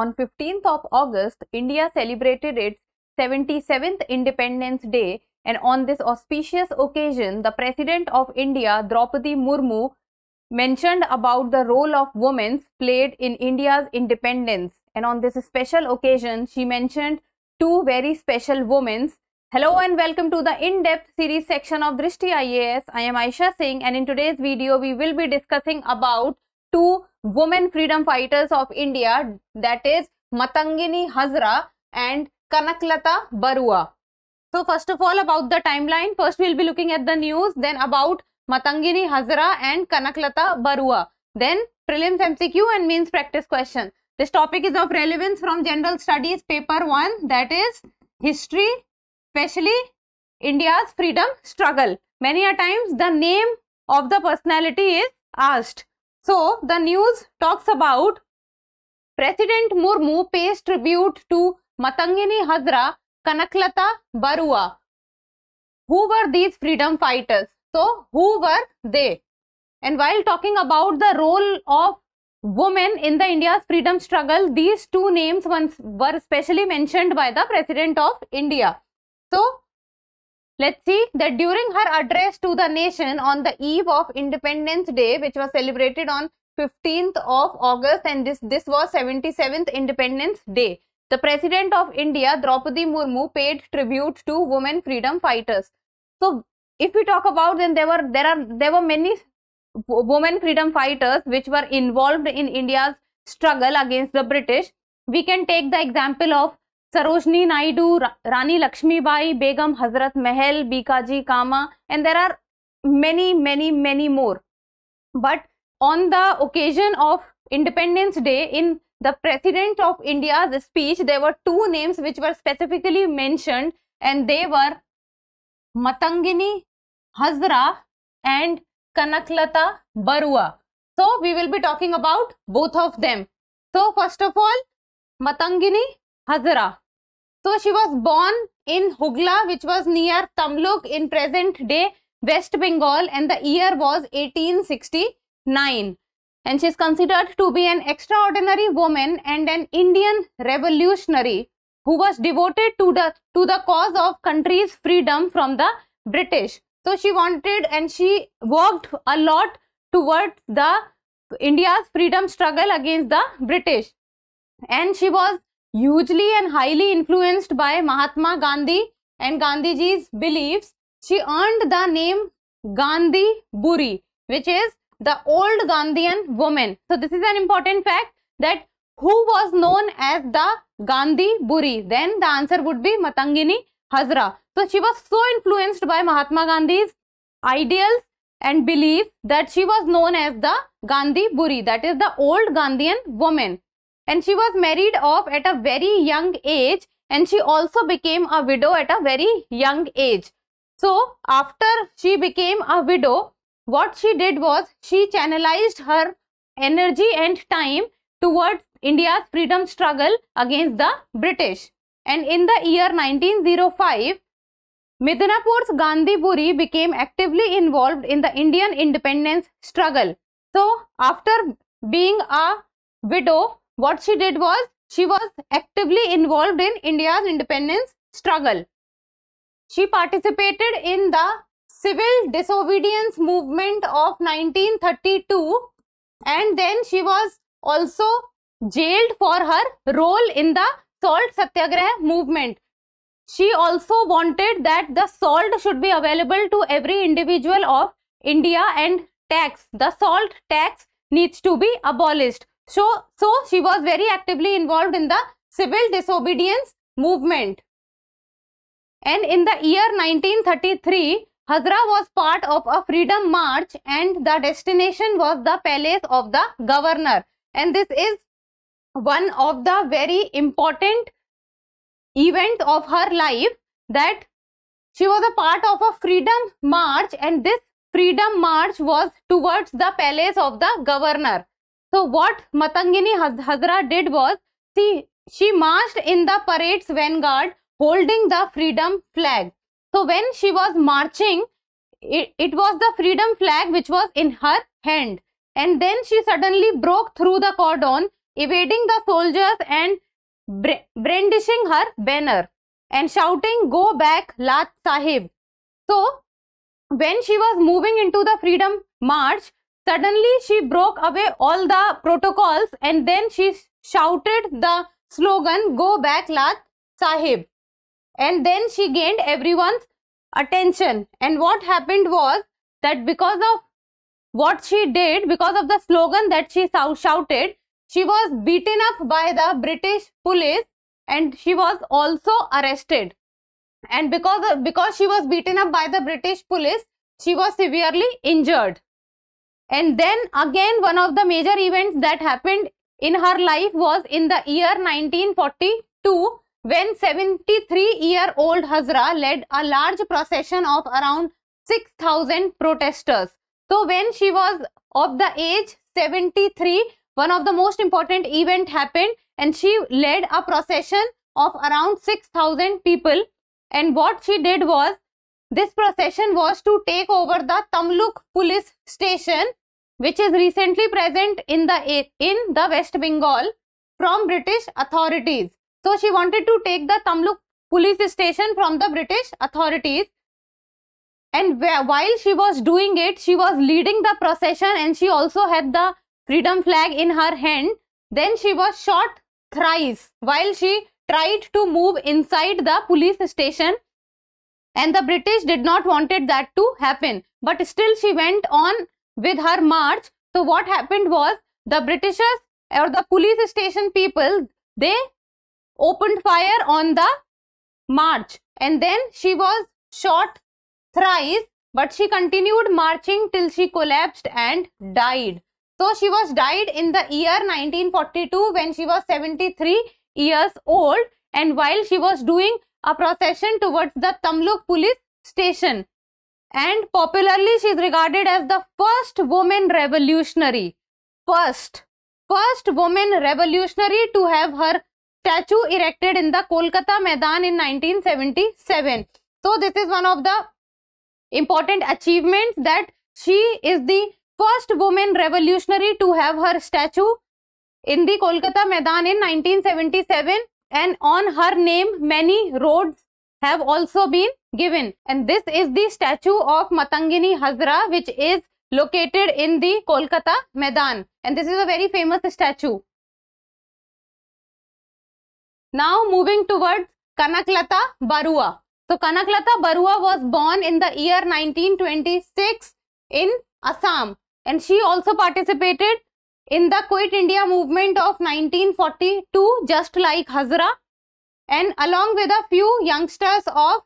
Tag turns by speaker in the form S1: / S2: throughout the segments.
S1: On 15th of August, India celebrated its 77th Independence Day and on this auspicious occasion, the President of India, Draupadi Murmu, mentioned about the role of women played in India's independence. And on this special occasion, she mentioned two very special women. Hello and welcome to the in-depth series section of Drishti IAS. I am Aisha Singh and in today's video, we will be discussing about two women freedom fighters of India that is Matangini Hazra and Kanaklata Barua. So first of all about the timeline, first we'll be looking at the news, then about Matangini Hazra and Kanaklata Barua, then prelims MCQ and means practice question. This topic is of relevance from General Studies paper 1 that is history, especially India's freedom struggle. Many a times the name of the personality is asked. So, the news talks about President Murmu pays tribute to Matangini Hazra, Kanaklata Barua. Who were these freedom fighters? So, who were they? And while talking about the role of women in the India's freedom struggle, these two names were specially mentioned by the President of India. So, Let's see that during her address to the nation on the eve of Independence Day, which was celebrated on 15th of August and this, this was 77th Independence Day. The President of India, Draupadi Murmu, paid tribute to women freedom fighters. So, if we talk about then there were there are there were many women freedom fighters which were involved in India's struggle against the British. We can take the example of Sarojini Naidu रा, रानी Lakshmibai Begum Hazrat Mahal Bhikaji Cama and there are many many many more but on the occasion of independence day in the president of India speech they were two names which were specifically mention and they were Matangini Hazra and Kanaklata Barua so we will be talking about both of them so first of all Matangini Hazra So she was born in Hugla, which was near Tamluk in present day West Bengal and the year was 1869. And she is considered to be an extraordinary woman and an Indian revolutionary who was devoted to the, to the cause of country's freedom from the British. So she wanted and she worked a lot towards the India's freedom struggle against the British. And she was hugely and highly influenced by Mahatma Gandhi and Gandhiji's beliefs, she earned the name Gandhi Buri, which is the old Gandhian woman. So this is an important fact that who was known as the Gandhi Buri? Then the answer would be Matangini Hazra. So she was so influenced by Mahatma Gandhi's ideals and beliefs that she was known as the Gandhi Buri, that is the old Gandhian woman and she was married off at a very young age and she also became a widow at a very young age. So after she became a widow, what she did was she channelized her energy and time towards India's freedom struggle against the British. And in the year 1905, Midnapur's Gandhipuri became actively involved in the Indian independence struggle. So after being a widow, what she did was she was actively involved in India's independence struggle. She participated in the civil disobedience movement of 1932 and then she was also jailed for her role in the salt satyagraha movement. She also wanted that the salt should be available to every individual of India and tax. The salt tax needs to be abolished. So, so she was very actively involved in the civil disobedience movement. And in the year 1933, Hazra was part of a freedom march and the destination was the palace of the governor. And this is one of the very important events of her life that she was a part of a freedom march and this freedom march was towards the palace of the governor. So what Matangini Hazra did was, she, she marched in the parade's vanguard holding the freedom flag. So when she was marching, it, it was the freedom flag which was in her hand. And then she suddenly broke through the cordon, evading the soldiers and brandishing her banner and shouting, go back, Lat Sahib. So when she was moving into the freedom march, Suddenly, she broke away all the protocols and then she shouted the slogan, Go back, Lat Sahib. And then she gained everyone's attention. And what happened was that because of what she did, because of the slogan that she shouted, she was beaten up by the British police and she was also arrested. And because, because she was beaten up by the British police, she was severely injured. And then again one of the major events that happened in her life was in the year 1942 when 73 year old Hazra led a large procession of around 6000 protesters. So when she was of the age 73, one of the most important event happened and she led a procession of around 6000 people and what she did was this procession was to take over the Tamluk police station which is recently present in the in the West Bengal from British authorities. So she wanted to take the Tamluk police station from the British authorities. And while she was doing it, she was leading the procession and she also had the freedom flag in her hand. Then she was shot thrice while she tried to move inside the police station and the British did not wanted that to happen. But still she went on with her march. So what happened was the Britishers or the police station people, they opened fire on the march and then she was shot thrice but she continued marching till she collapsed and died. So she was died in the year 1942 when she was 73 years old and while she was doing a procession towards the Tamluk police station and popularly she is regarded as the first woman revolutionary. First, first woman revolutionary to have her statue erected in the Kolkata Maidan in 1977. So this is one of the important achievements that she is the first woman revolutionary to have her statue in the Kolkata Maidan in 1977 and on her name many roads have also been given and this is the statue of Matangini Hazra which is located in the Kolkata Maidan and this is a very famous statue. Now moving towards Kanaklata Barua. So Kanaklata Barua was born in the year 1926 in Assam and she also participated in the Quit India movement of 1942 just like Hazra and along with a few youngsters of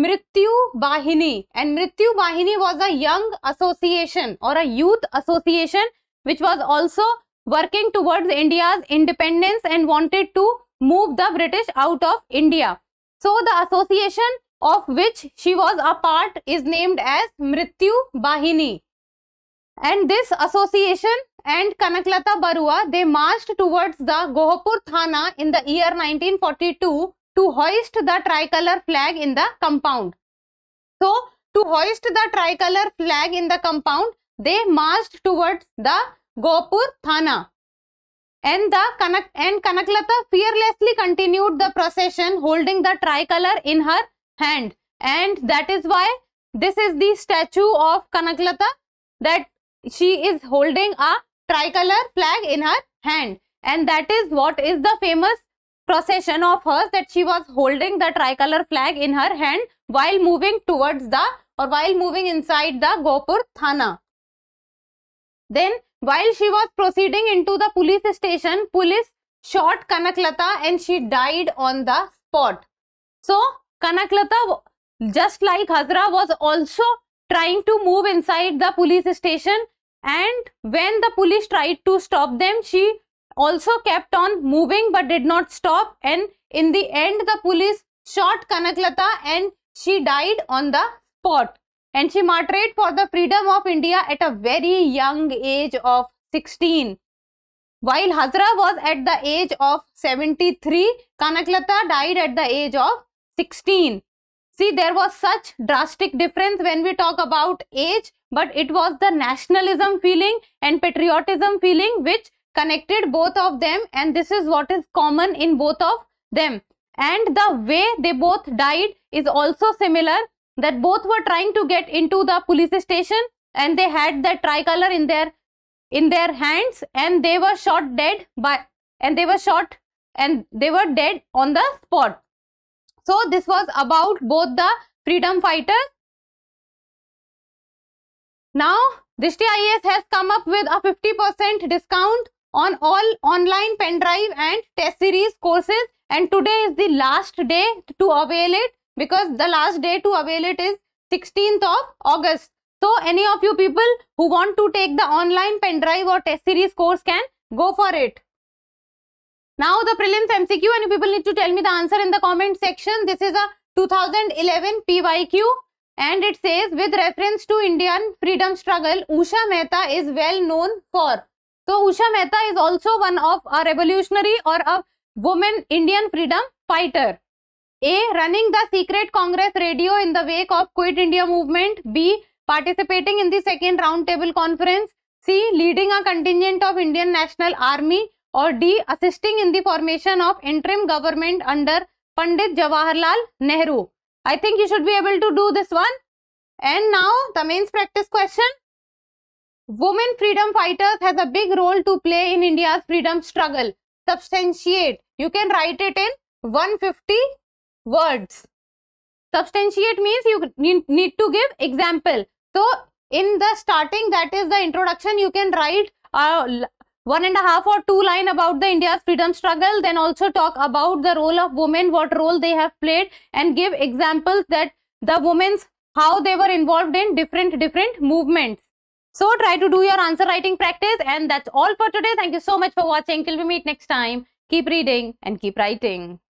S1: Mrityu Bahini. And Mrityu Bahini was a young association or a youth association which was also working towards India's independence and wanted to move the British out of India. So the association of which she was a part is named as Mrityu Bahini. And this association and Kanaklata Barua, they marched towards the Gohapur Thana in the year 1942 to hoist the tricolor flag in the compound. So, to hoist the tricolor flag in the compound, they marched towards the Gopur Thana. And the Kanak and Kanaklata fearlessly continued the procession holding the tricolor in her hand. And that is why this is the statue of Kanaklata that she is holding a tricolor flag in her hand. And that is what is the famous procession of hers that she was holding the tricolor flag in her hand while moving towards the or while moving inside the Gopur Thana. Then while she was proceeding into the police station, police shot Kanaklata and she died on the spot. So Kanaklata just like Hazra was also trying to move inside the police station and when the police tried to stop them, she also kept on moving but did not stop and in the end the police shot Kanaklata and she died on the spot and she martyred for the freedom of India at a very young age of 16. While Hazra was at the age of 73, Kanaklata died at the age of 16. See, there was such drastic difference when we talk about age, but it was the nationalism feeling and patriotism feeling which connected both of them and this is what is common in both of them and the way they both died is also similar that both were trying to get into the police station and they had the tricolor in their in their hands and they were shot dead by and they were shot and they were dead on the spot so this was about both the freedom fighters now Dishti IAS has come up with a 50% discount on all online pen drive and test series courses and today is the last day to avail it because the last day to avail it is 16th of August. So any of you people who want to take the online pen drive or test series course can go for it. Now the prelims MCQ and you people need to tell me the answer in the comment section. This is a 2011 PYQ and it says with reference to Indian freedom struggle, Usha Mehta is well known for. तो Usha Mehta is also one of a revolutionary और a women Indian freedom fighter A running the secret Congress radio in the wake of quit India movement B participating in the second round table conference C leading a contingent of Indian national army और D assisting in the formation of interim government under Pandit Jawaharlal Nehru I think you should be able to do this one and now the mains practice question Women freedom fighters has a big role to play in India's freedom struggle. Substantiate. You can write it in 150 words. Substantiate means you need to give example. So, in the starting, that is the introduction, you can write uh, one and a half or two line about the India's freedom struggle, then also talk about the role of women, what role they have played and give examples that the women's, how they were involved in different, different movements. So try to do your answer writing practice and that's all for today. Thank you so much for watching. Till we meet next time, keep reading and keep writing.